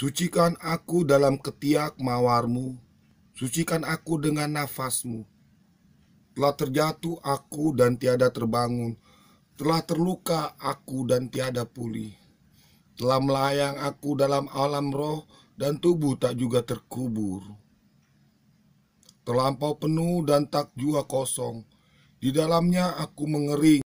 Sucikan aku dalam ketiak mawarmu, sucikan aku dengan nafasmu. Telah terjatuh aku dan tiada terbangun, telah terluka aku dan tiada pulih. Telah melayang aku dalam alam roh dan tubuh tak juga terkubur. Terlampau penuh dan tak jua kosong, di dalamnya aku mengering.